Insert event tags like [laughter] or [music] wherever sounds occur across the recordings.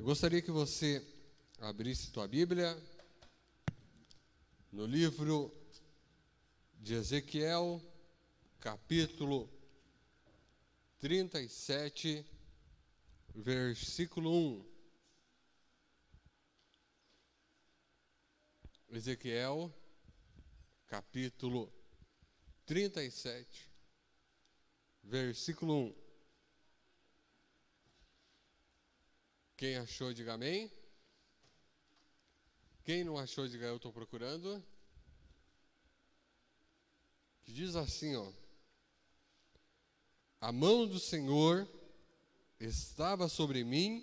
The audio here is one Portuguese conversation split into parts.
Eu gostaria que você abrisse tua Bíblia no livro de Ezequiel, capítulo 37, versículo 1. Ezequiel, capítulo 37, versículo 1. Quem achou, diga amém. Quem não achou, diga eu estou procurando. Que diz assim, ó. A mão do Senhor estava sobre mim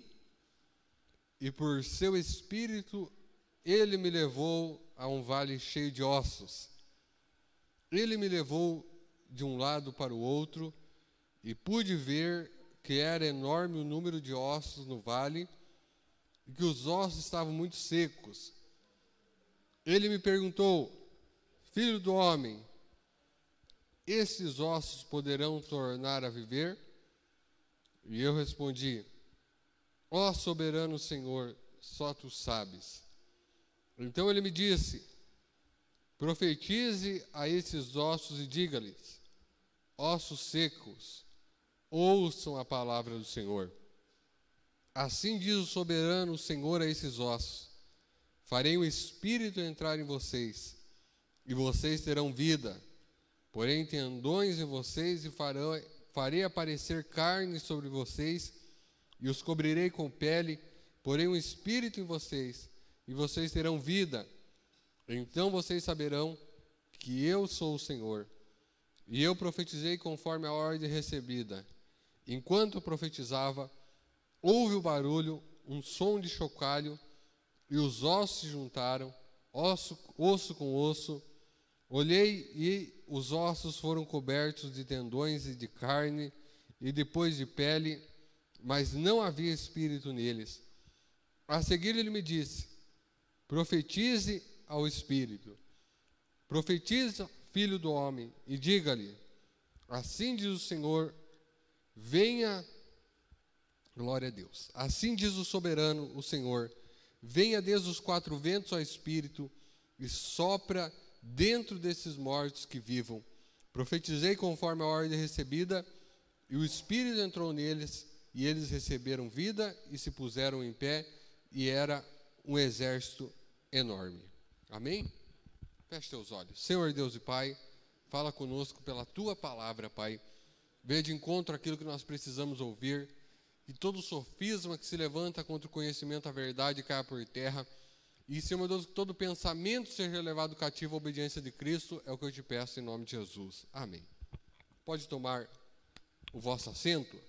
e por seu espírito ele me levou a um vale cheio de ossos. Ele me levou de um lado para o outro e pude ver que era enorme o número de ossos no vale e que os ossos estavam muito secos. Ele me perguntou: Filho do homem, esses ossos poderão tornar a viver? E eu respondi: Ó oh, soberano Senhor, só tu sabes. Então ele me disse: Profetize a esses ossos e diga-lhes: Ossos secos, ouçam a palavra do Senhor. Assim diz o soberano o Senhor a esses ossos: Farei o espírito entrar em vocês, e vocês terão vida. Porém, tendões em vocês e farão, farei aparecer carne sobre vocês, e os cobrirei com pele. Porém, o espírito em vocês, e vocês terão vida. Então vocês saberão que eu sou o Senhor. E eu profetizei conforme a ordem recebida. Enquanto profetizava, houve o barulho, um som de chocalho, e os ossos se juntaram, osso, osso com osso. Olhei e os ossos foram cobertos de tendões e de carne, e depois de pele, mas não havia espírito neles. A seguir ele me disse: Profetize ao espírito. Profetiza, filho do homem, e diga-lhe: Assim diz o Senhor Venha, glória a Deus. Assim diz o soberano, o Senhor: venha desde os quatro ventos, ao Espírito, e sopra dentro desses mortos que vivam. Profetizei conforme a ordem recebida, e o Espírito entrou neles, e eles receberam vida e se puseram em pé, e era um exército enorme. Amém? Feche teus olhos. Senhor Deus e Pai, fala conosco pela tua palavra, Pai. Venha de encontro aquilo que nós precisamos ouvir, e todo sofisma que se levanta contra o conhecimento da verdade caia por terra. E, Senhor meu Deus, que todo pensamento seja levado cativo à obediência de Cristo, é o que eu te peço em nome de Jesus. Amém. Pode tomar o vosso assento.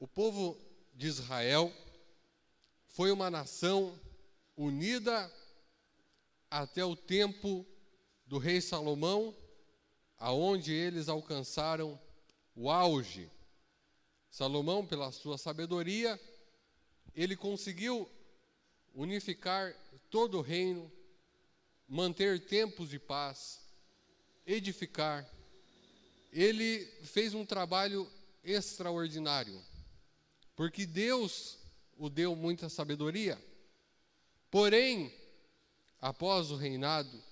O povo de Israel foi uma nação unida até o tempo do rei Salomão aonde eles alcançaram o auge. Salomão, pela sua sabedoria, ele conseguiu unificar todo o reino, manter tempos de paz, edificar. Ele fez um trabalho extraordinário, porque Deus o deu muita sabedoria. Porém, após o reinado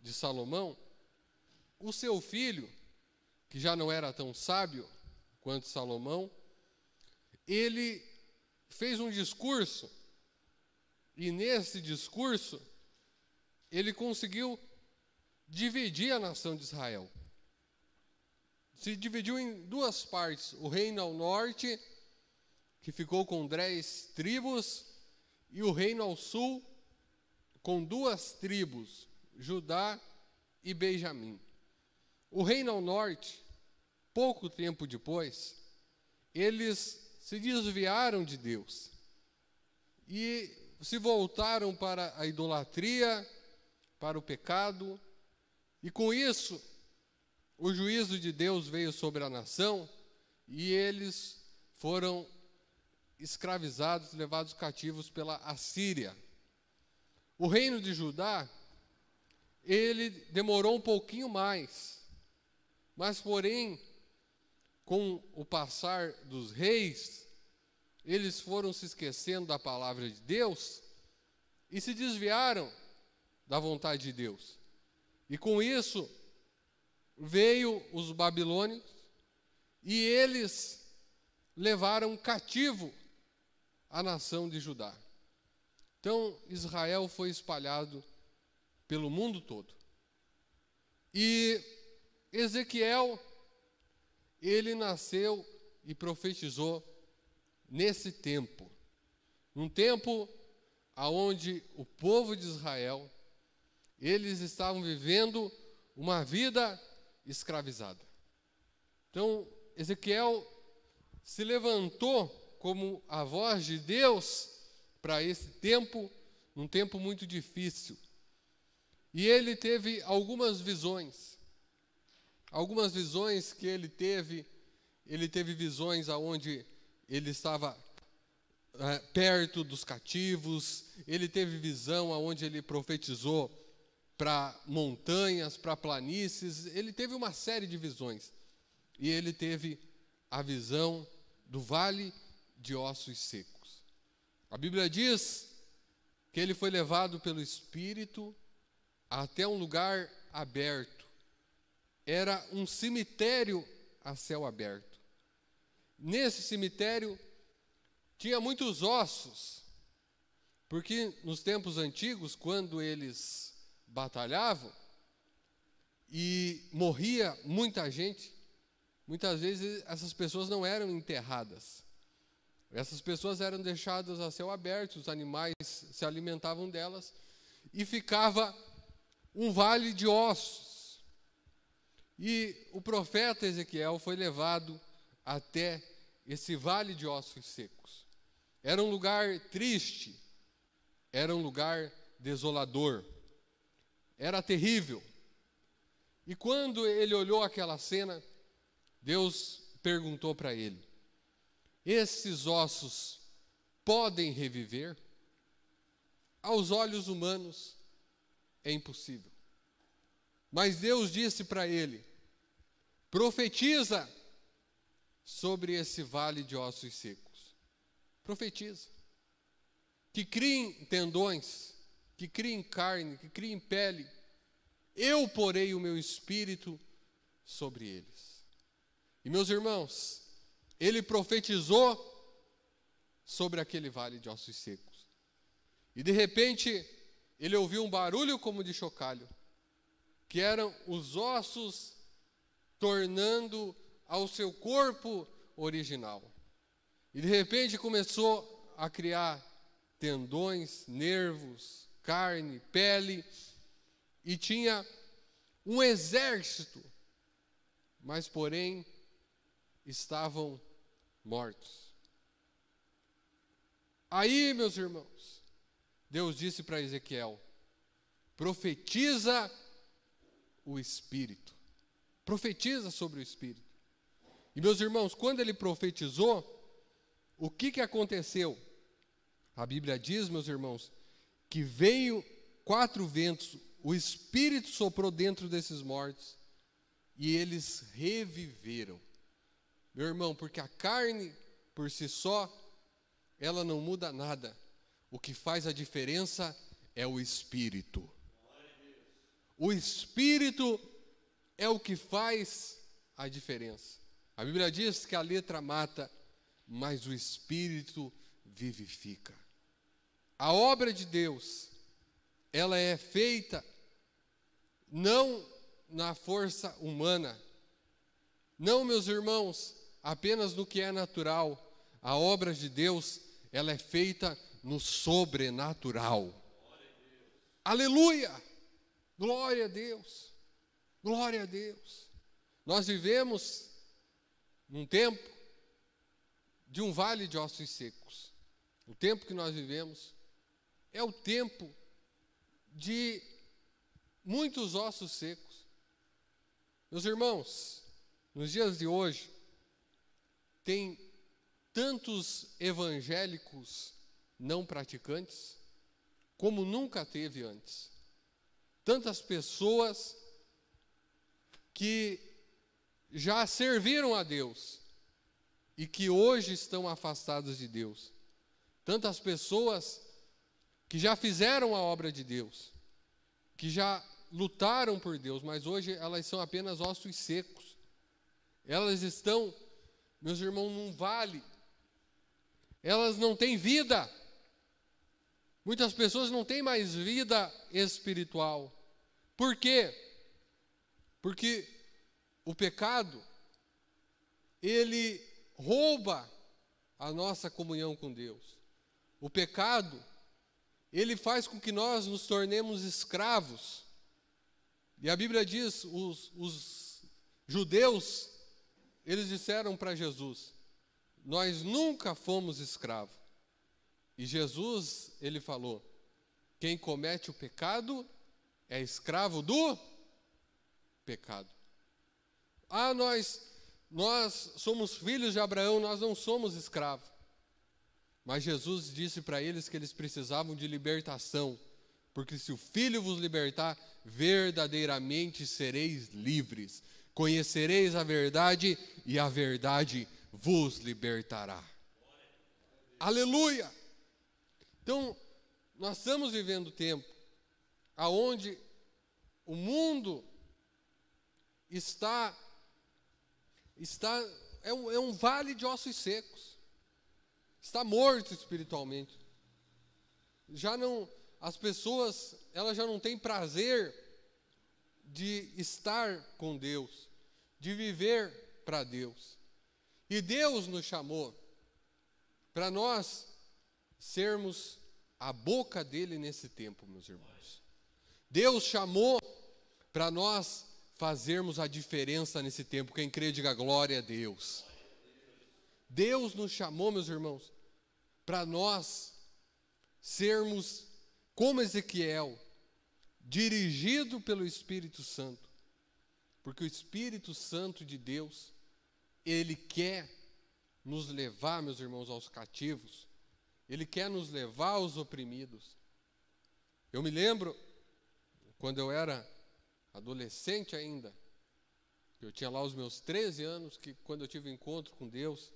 de Salomão, o seu filho, que já não era tão sábio quanto Salomão, ele fez um discurso, e nesse discurso, ele conseguiu dividir a nação de Israel. Se dividiu em duas partes: o reino ao norte, que ficou com dez tribos, e o reino ao sul, com duas tribos, Judá e Benjamim. O reino ao norte, pouco tempo depois, eles se desviaram de Deus e se voltaram para a idolatria, para o pecado, e com isso o juízo de Deus veio sobre a nação e eles foram escravizados, levados cativos pela Assíria. O reino de Judá, ele demorou um pouquinho mais mas, porém, com o passar dos reis, eles foram se esquecendo da palavra de Deus e se desviaram da vontade de Deus. E com isso veio os babilônios e eles levaram cativo a nação de Judá. Então Israel foi espalhado pelo mundo todo. E Ezequiel, ele nasceu e profetizou nesse tempo. Um tempo aonde o povo de Israel eles estavam vivendo uma vida escravizada. Então, Ezequiel se levantou como a voz de Deus para esse tempo, num tempo muito difícil. E ele teve algumas visões. Algumas visões que ele teve, ele teve visões aonde ele estava é, perto dos cativos, ele teve visão aonde ele profetizou para montanhas, para planícies, ele teve uma série de visões. E ele teve a visão do vale de ossos secos. A Bíblia diz que ele foi levado pelo Espírito até um lugar aberto era um cemitério a céu aberto. Nesse cemitério tinha muitos ossos, porque nos tempos antigos, quando eles batalhavam e morria muita gente, muitas vezes essas pessoas não eram enterradas. Essas pessoas eram deixadas a céu aberto, os animais se alimentavam delas e ficava um vale de ossos e o profeta Ezequiel foi levado até esse vale de ossos secos. Era um lugar triste, era um lugar desolador, era terrível. E quando ele olhou aquela cena, Deus perguntou para ele: Esses ossos podem reviver? Aos olhos humanos é impossível. Mas Deus disse para ele: Profetiza sobre esse vale de ossos secos. Profetiza. Que criem tendões, que criem carne, que criem pele. Eu porei o meu espírito sobre eles. E meus irmãos, ele profetizou sobre aquele vale de ossos secos. E de repente, ele ouviu um barulho como de chocalho, que eram os ossos tornando ao seu corpo original. E de repente começou a criar tendões, nervos, carne, pele, e tinha um exército, mas porém estavam mortos. Aí, meus irmãos, Deus disse para Ezequiel: profetiza o Espírito profetiza sobre o Espírito. E meus irmãos, quando ele profetizou, o que, que aconteceu? A Bíblia diz, meus irmãos, que veio quatro ventos, o Espírito soprou dentro desses mortos e eles reviveram. Meu irmão, porque a carne por si só, ela não muda nada. O que faz a diferença é o Espírito. O Espírito é o que faz a diferença. A Bíblia diz que a letra mata, mas o espírito vivifica. A obra de Deus, ela é feita não na força humana. Não, meus irmãos, apenas no que é natural. A obra de Deus, ela é feita no sobrenatural. Aleluia! Glória a Deus! Glória a Deus. Nós vivemos num tempo de um vale de ossos secos. O tempo que nós vivemos é o tempo de muitos ossos secos. Meus irmãos, nos dias de hoje, tem tantos evangélicos não praticantes como nunca teve antes. Tantas pessoas que já serviram a Deus e que hoje estão afastados de Deus. Tantas pessoas que já fizeram a obra de Deus, que já lutaram por Deus, mas hoje elas são apenas ossos secos. Elas estão, meus irmãos, num vale. Elas não têm vida. Muitas pessoas não têm mais vida espiritual. Por quê? Porque o pecado, ele rouba a nossa comunhão com Deus. O pecado, ele faz com que nós nos tornemos escravos. E a Bíblia diz: os, os judeus, eles disseram para Jesus: Nós nunca fomos escravos. E Jesus, ele falou: Quem comete o pecado é escravo do pecado. Ah, nós, nós somos filhos de Abraão, nós não somos escravos. Mas Jesus disse para eles que eles precisavam de libertação, porque se o Filho vos libertar, verdadeiramente sereis livres. Conhecereis a verdade e a verdade vos libertará. Aleluia! Então, nós estamos vivendo tempo aonde o mundo está, está é, um, é um vale de ossos secos. Está morto espiritualmente. Já não, as pessoas, elas já não têm prazer de estar com Deus, de viver para Deus. E Deus nos chamou para nós sermos a boca dele nesse tempo, meus irmãos. Deus chamou para nós fazermos a diferença nesse tempo. Quem crê, diga glória a Deus. Deus nos chamou, meus irmãos, para nós sermos como Ezequiel, dirigido pelo Espírito Santo. Porque o Espírito Santo de Deus, ele quer nos levar, meus irmãos, aos cativos. Ele quer nos levar aos oprimidos. Eu me lembro quando eu era adolescente ainda, eu tinha lá os meus 13 anos, que quando eu tive um encontro com Deus,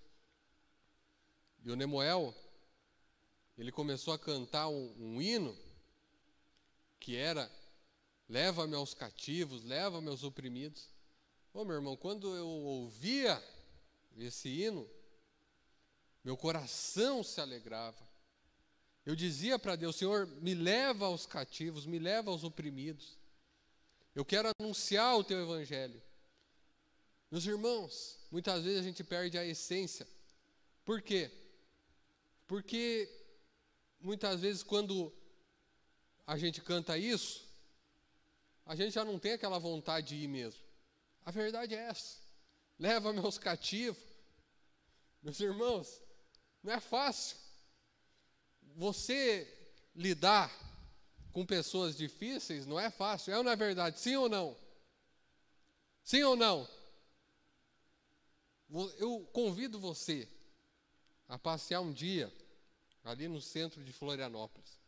e o Nemoel, ele começou a cantar um, um hino que era Leva-me aos cativos, leva-me aos oprimidos. Ô meu irmão, quando eu ouvia esse hino, meu coração se alegrava. Eu dizia para Deus, Senhor, me leva aos cativos, me leva aos oprimidos. Eu quero anunciar o teu evangelho. Meus irmãos, muitas vezes a gente perde a essência. Por quê? Porque muitas vezes quando a gente canta isso, a gente já não tem aquela vontade de ir mesmo. A verdade é essa. Leva meus cativos. Meus irmãos, não é fácil. Você lidar com pessoas difíceis não é fácil, é ou não é verdade? Sim ou não? Sim ou não? Eu convido você a passear um dia ali no centro de Florianópolis.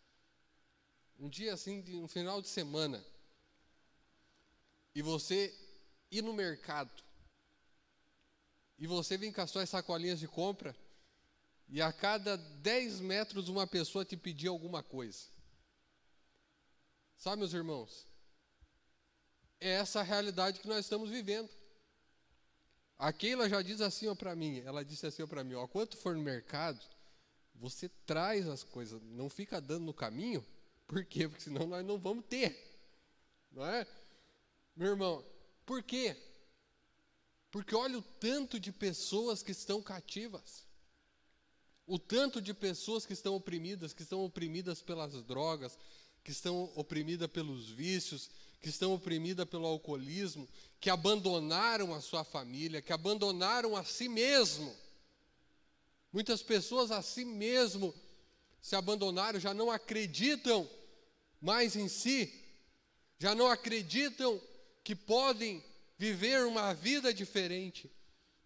Um dia assim, de, um final de semana. E você ir no mercado. E você vir com as suas sacolinhas de compra. E a cada 10 metros uma pessoa te pedir alguma coisa. Sabe, meus irmãos? É essa a realidade que nós estamos vivendo. A Keila já diz assim para mim, ela disse assim para mim, ó, quanto for no mercado, você traz as coisas, não fica dando no caminho, por quê? Porque senão nós não vamos ter. Não é? Meu irmão, por quê? Porque olha o tanto de pessoas que estão cativas. O tanto de pessoas que estão oprimidas, que estão oprimidas pelas drogas, que estão oprimidas pelos vícios, que estão oprimidas pelo alcoolismo, que abandonaram a sua família, que abandonaram a si mesmo. Muitas pessoas a si mesmo se abandonaram, já não acreditam mais em si, já não acreditam que podem viver uma vida diferente,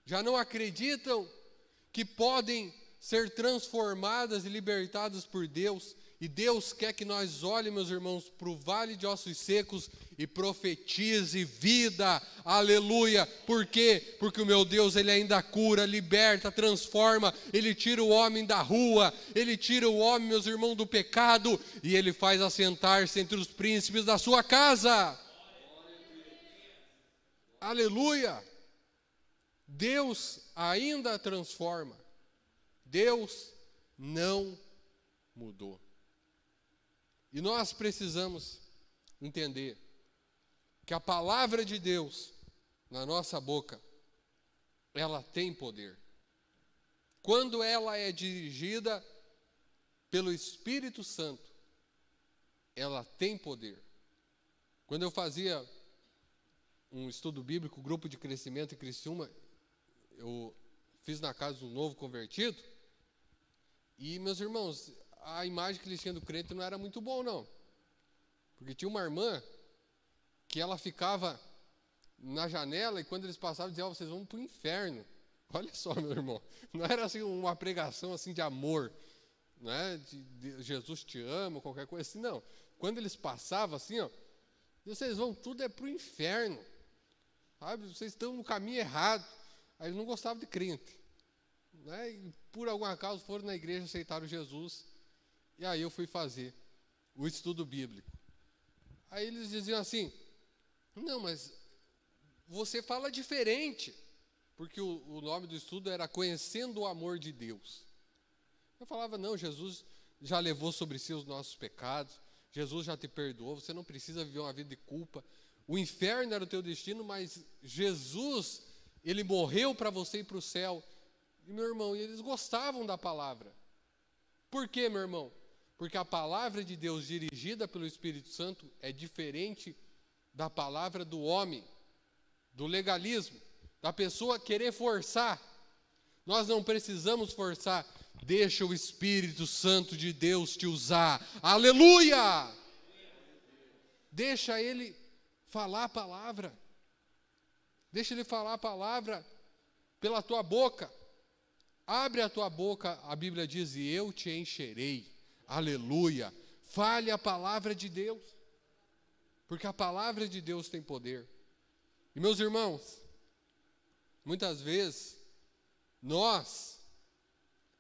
já não acreditam que podem ser transformadas e libertadas por Deus e Deus quer que nós olhemos, meus irmãos, para o vale de ossos secos e profetize vida. Aleluia. Por quê? Porque o meu Deus, ele ainda cura, liberta, transforma, ele tira o homem da rua, ele tira o homem, meus irmãos, do pecado e ele faz assentar-se entre os príncipes da sua casa. Aleluia. Deus ainda transforma. Deus não mudou. E nós precisamos entender que a palavra de Deus na nossa boca, ela tem poder. Quando ela é dirigida pelo Espírito Santo, ela tem poder. Quando eu fazia um estudo bíblico, grupo de crescimento em Criciúma, eu fiz na casa de um novo convertido, e meus irmãos, a imagem que eles tinham do crente não era muito boa, não. Porque tinha uma irmã que ela ficava na janela e quando eles passavam diziam, oh, vocês vão para o inferno. [laughs] Olha só, meu irmão, não era assim uma pregação assim de amor, né? De, de, Jesus te ama, qualquer coisa assim, não. Quando eles passavam assim, ó, vocês vão tudo é para o inferno, sabe? Vocês estão no caminho errado. Aí eles não gostavam de crente, né? E por algum acaso foram na igreja aceitaram Jesus e aí eu fui fazer o estudo bíblico. Aí eles diziam assim: não, mas você fala diferente, porque o, o nome do estudo era Conhecendo o Amor de Deus. Eu falava: não, Jesus já levou sobre si os nossos pecados, Jesus já te perdoou, você não precisa viver uma vida de culpa. O inferno era o teu destino, mas Jesus, ele morreu para você ir para o céu. E meu irmão, eles gostavam da palavra. Por quê, meu irmão? Porque a palavra de Deus dirigida pelo Espírito Santo é diferente da palavra do homem, do legalismo, da pessoa querer forçar. Nós não precisamos forçar. Deixa o Espírito Santo de Deus te usar. Aleluia! Deixa ele falar a palavra. Deixa ele falar a palavra pela tua boca. Abre a tua boca, a Bíblia diz, e eu te encherei aleluia. Fale a palavra de Deus, porque a palavra de Deus tem poder. E meus irmãos, muitas vezes nós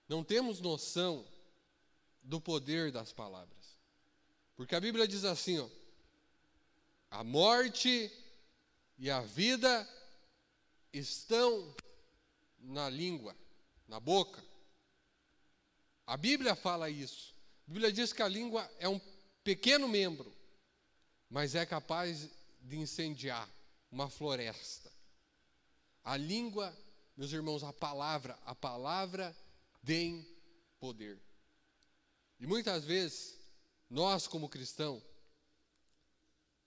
não temos noção do poder das palavras, porque a Bíblia diz assim: ó, a morte e a vida estão na língua, na boca. A Bíblia fala isso. A Bíblia diz que a língua é um pequeno membro, mas é capaz de incendiar uma floresta. A língua, meus irmãos, a palavra, a palavra tem poder. E muitas vezes, nós como cristão,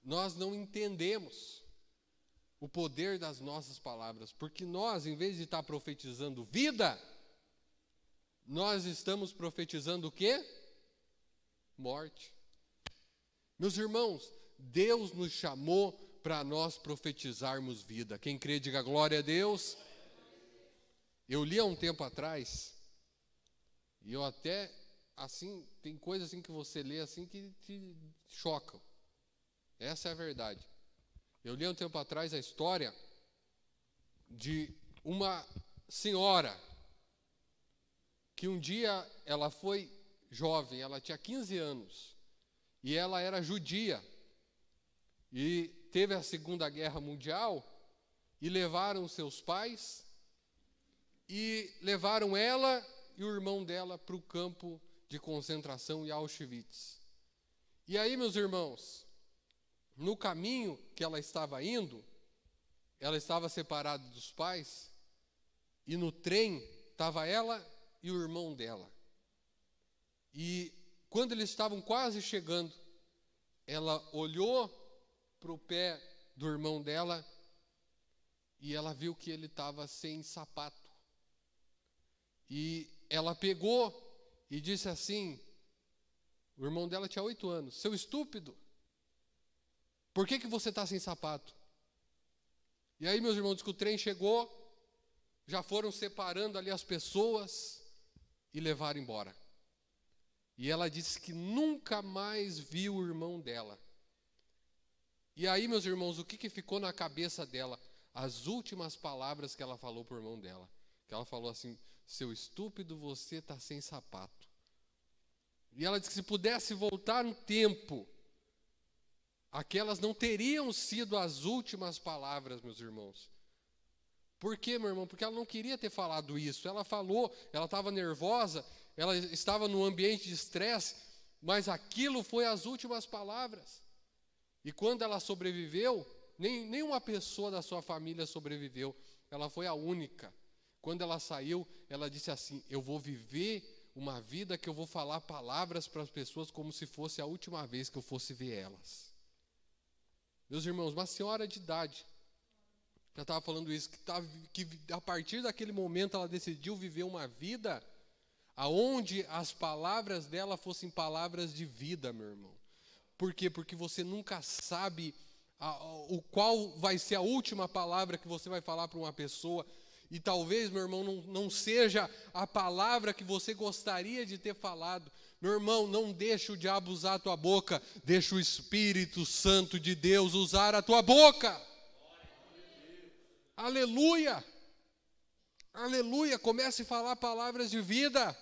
nós não entendemos o poder das nossas palavras, porque nós, em vez de estar profetizando vida, nós estamos profetizando o quê? morte. Meus irmãos, Deus nos chamou para nós profetizarmos vida. Quem crê, diga glória a Deus. Eu li há um tempo atrás, e eu até, assim, tem coisas assim que você lê assim que te chocam. Essa é a verdade. Eu li há um tempo atrás a história de uma senhora que um dia ela foi jovem, ela tinha 15 anos, e ela era judia. E teve a Segunda Guerra Mundial, e levaram seus pais, e levaram ela e o irmão dela para o campo de concentração em Auschwitz. E aí, meus irmãos, no caminho que ela estava indo, ela estava separada dos pais, e no trem estava ela e o irmão dela. E quando eles estavam quase chegando, ela olhou para o pé do irmão dela e ela viu que ele estava sem sapato. E ela pegou e disse assim: o irmão dela tinha oito anos, seu estúpido, por que, que você está sem sapato? E aí, meus irmãos, que o trem chegou, já foram separando ali as pessoas e levaram embora. E ela disse que nunca mais viu o irmão dela. E aí, meus irmãos, o que, que ficou na cabeça dela? As últimas palavras que ela falou para o irmão dela. Que ela falou assim: Seu estúpido, você está sem sapato. E ela disse que se pudesse voltar no tempo, aquelas não teriam sido as últimas palavras, meus irmãos. Por quê, meu irmão? Porque ela não queria ter falado isso. Ela falou, ela estava nervosa ela estava num ambiente de estresse, mas aquilo foi as últimas palavras. E quando ela sobreviveu, nem, nenhuma pessoa da sua família sobreviveu, ela foi a única. Quando ela saiu, ela disse assim: Eu vou viver uma vida que eu vou falar palavras para as pessoas como se fosse a última vez que eu fosse ver elas. Meus irmãos, uma senhora de idade, já estava falando isso, que, tá, que a partir daquele momento ela decidiu viver uma vida aonde as palavras dela fossem palavras de vida, meu irmão. Por quê? Porque você nunca sabe a, a, o qual vai ser a última palavra que você vai falar para uma pessoa. E talvez, meu irmão, não, não seja a palavra que você gostaria de ter falado. Meu irmão, não deixa o diabo usar a tua boca, deixa o Espírito Santo de Deus usar a tua boca. Aleluia! Aleluia! Comece a falar palavras de vida.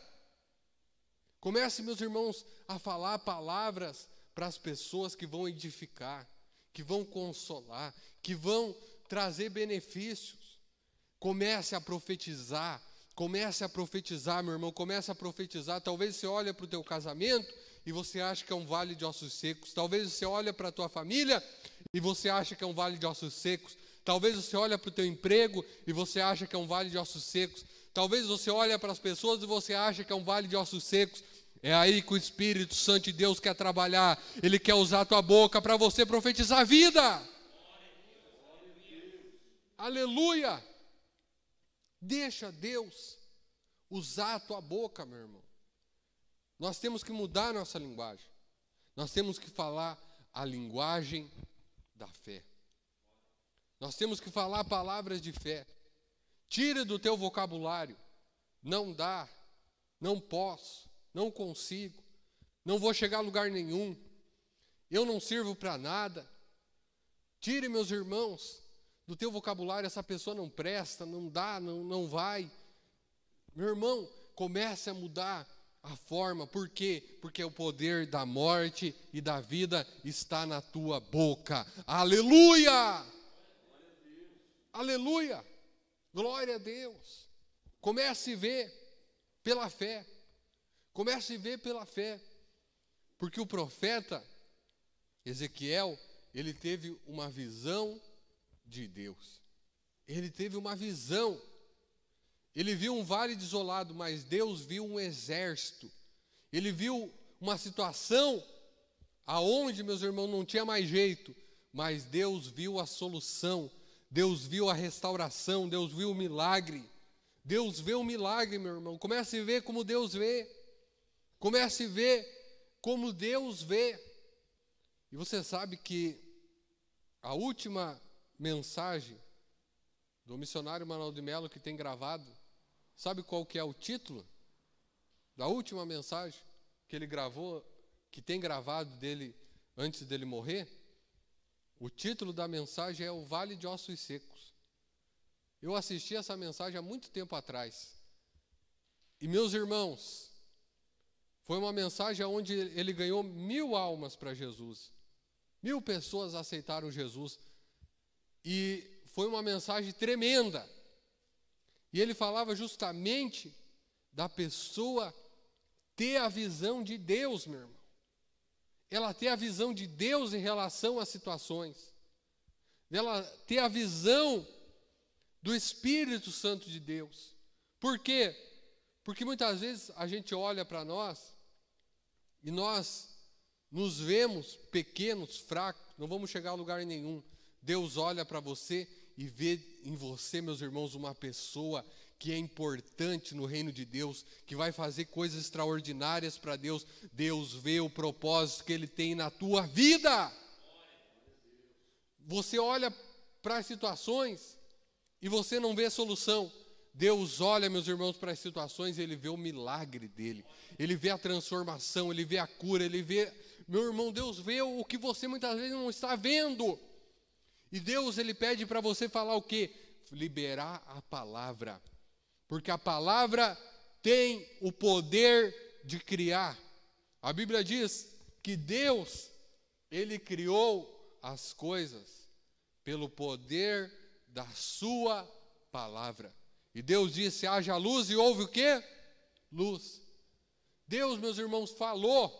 Comece, meus irmãos, a falar palavras para as pessoas que vão edificar, que vão consolar, que vão trazer benefícios. Comece a profetizar, comece a profetizar, meu irmão, comece a profetizar. Talvez você olhe para o teu casamento e você acha que é um vale de ossos secos. Talvez você olhe para a tua família e você acha que é um vale de ossos secos. Talvez você olhe para o teu emprego e você acha que é um vale de ossos secos. Talvez você olhe para as pessoas e você acha que é um vale de ossos secos. É aí que o Espírito Santo de Deus quer trabalhar. Ele quer usar a tua boca para você profetizar vida. Aleluia! Deixa Deus usar a tua boca, meu irmão. Nós temos que mudar a nossa linguagem. Nós temos que falar a linguagem da fé. Nós temos que falar palavras de fé. Tire do teu vocabulário. Não dá, não posso, não consigo, não vou chegar a lugar nenhum, eu não sirvo para nada. Tire, meus irmãos, do teu vocabulário, essa pessoa não presta, não dá, não, não vai. Meu irmão, comece a mudar a forma, por quê? Porque o poder da morte e da vida está na tua boca. Aleluia! Aleluia! Glória a Deus. Comece a ver pela fé. Comece a ver pela fé. Porque o profeta Ezequiel, ele teve uma visão de Deus. Ele teve uma visão. Ele viu um vale desolado, mas Deus viu um exército. Ele viu uma situação aonde, meus irmãos, não tinha mais jeito, mas Deus viu a solução Deus viu a restauração, Deus viu o milagre. Deus vê o milagre, meu irmão. Comece a ver como Deus vê. Comece a ver como Deus vê. E você sabe que a última mensagem do missionário Manuel de Melo que tem gravado, sabe qual que é o título da última mensagem que ele gravou, que tem gravado dele antes dele morrer? O título da mensagem é O Vale de Ossos Secos. Eu assisti essa mensagem há muito tempo atrás. E meus irmãos, foi uma mensagem onde ele ganhou mil almas para Jesus. Mil pessoas aceitaram Jesus. E foi uma mensagem tremenda. E ele falava justamente da pessoa ter a visão de Deus, meu irmão ela ter a visão de Deus em relação às situações, dela ter a visão do Espírito Santo de Deus. Por quê? Porque muitas vezes a gente olha para nós e nós nos vemos pequenos, fracos, não vamos chegar a lugar nenhum. Deus olha para você e vê em você, meus irmãos, uma pessoa que é importante no reino de Deus, que vai fazer coisas extraordinárias para Deus, Deus vê o propósito que Ele tem na tua vida. Você olha para as situações e você não vê a solução. Deus olha, meus irmãos, para as situações e Ele vê o milagre dele, Ele vê a transformação, Ele vê a cura, Ele vê, meu irmão, Deus vê o que você muitas vezes não está vendo. E Deus, Ele pede para você falar o quê? Liberar a palavra porque a palavra tem o poder de criar. A Bíblia diz que Deus, ele criou as coisas pelo poder da sua palavra. E Deus disse: haja luz e houve o quê? Luz. Deus, meus irmãos, falou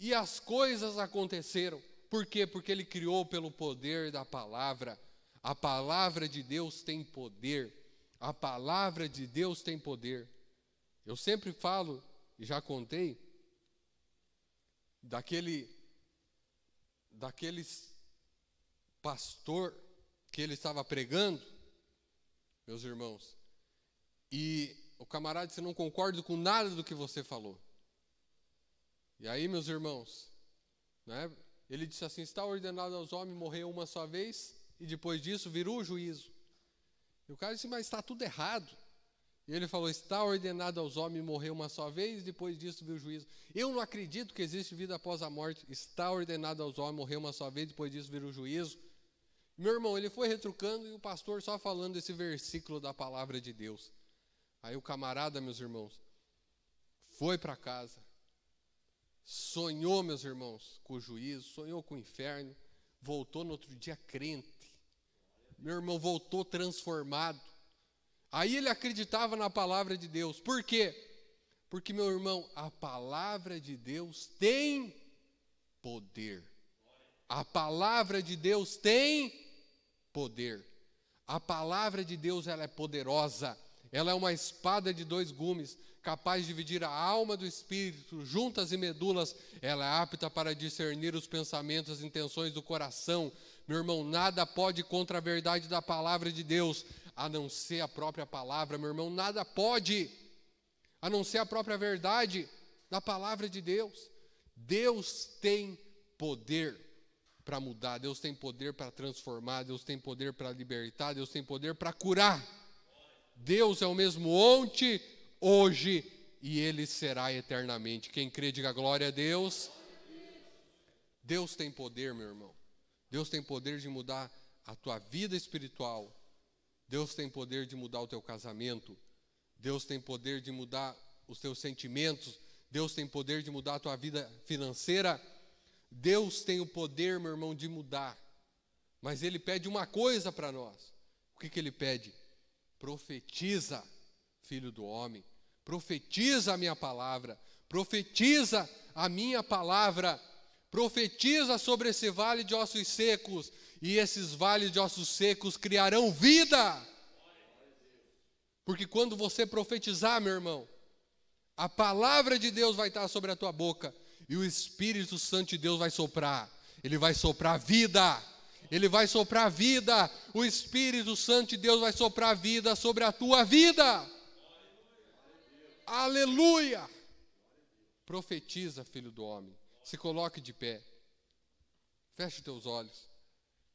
e as coisas aconteceram. Por quê? Porque ele criou pelo poder da palavra. A palavra de Deus tem poder. A palavra de Deus tem poder. Eu sempre falo, e já contei, daquele, daquele pastor que ele estava pregando, meus irmãos, e o camarada disse: Não concordo com nada do que você falou. E aí, meus irmãos, né, ele disse assim: Está ordenado aos homens morrer uma só vez, e depois disso virou o juízo. E o cara disse, mas está tudo errado. E ele falou: Está ordenado aos homens morrer uma só vez, depois disso viu o juízo. Eu não acredito que existe vida após a morte. Está ordenado aos homens morrer uma só vez, depois disso viu o juízo. Meu irmão, ele foi retrucando e o pastor só falando esse versículo da palavra de Deus. Aí o camarada, meus irmãos, foi para casa, sonhou, meus irmãos, com o juízo, sonhou com o inferno, voltou no outro dia crente meu irmão voltou transformado. Aí ele acreditava na palavra de Deus. Por quê? Porque, meu irmão, a palavra de Deus tem poder. A palavra de Deus tem poder. A palavra de Deus ela é poderosa. Ela é uma espada de dois gumes, capaz de dividir a alma do espírito, juntas e medulas. Ela é apta para discernir os pensamentos e intenções do coração. Meu irmão, nada pode contra a verdade da palavra de Deus, a não ser a própria palavra, meu irmão, nada pode, a não ser a própria verdade da palavra de Deus. Deus tem poder para mudar, Deus tem poder para transformar, Deus tem poder para libertar, Deus tem poder para curar. Deus é o mesmo ontem, hoje e ele será eternamente. Quem crê, diga glória a Deus. Deus tem poder, meu irmão. Deus tem poder de mudar a tua vida espiritual. Deus tem poder de mudar o teu casamento. Deus tem poder de mudar os teus sentimentos. Deus tem poder de mudar a tua vida financeira. Deus tem o poder, meu irmão, de mudar. Mas Ele pede uma coisa para nós. O que, que Ele pede? Profetiza, filho do homem. Profetiza a minha palavra. Profetiza a minha palavra Profetiza sobre esse vale de ossos secos, e esses vales de ossos secos criarão vida. Porque quando você profetizar, meu irmão, a palavra de Deus vai estar sobre a tua boca, e o Espírito Santo de Deus vai soprar. Ele vai soprar vida. Ele vai soprar vida. O Espírito Santo de Deus vai soprar vida sobre a tua vida. Aleluia! Profetiza, filho do homem. Se coloque de pé. Feche teus olhos.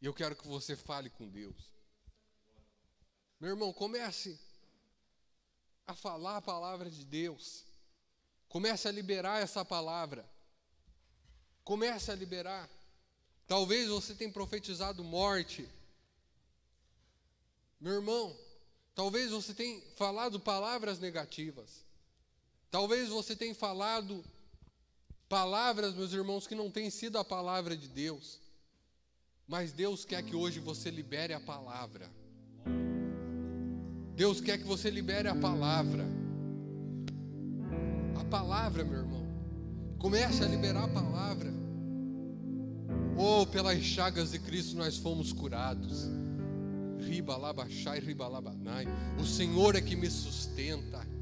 E eu quero que você fale com Deus. Meu irmão, comece a falar a palavra de Deus. Comece a liberar essa palavra. Comece a liberar. Talvez você tenha profetizado morte. Meu irmão, talvez você tenha falado palavras negativas. Talvez você tenha falado Palavras, meus irmãos, que não têm sido a palavra de Deus. Mas Deus quer que hoje você libere a palavra. Deus quer que você libere a palavra. A palavra, meu irmão. Comece a liberar a palavra. Oh, pelas chagas de Cristo nós fomos curados. Ribalabaxai, ribalabanai. O Senhor é que me sustenta.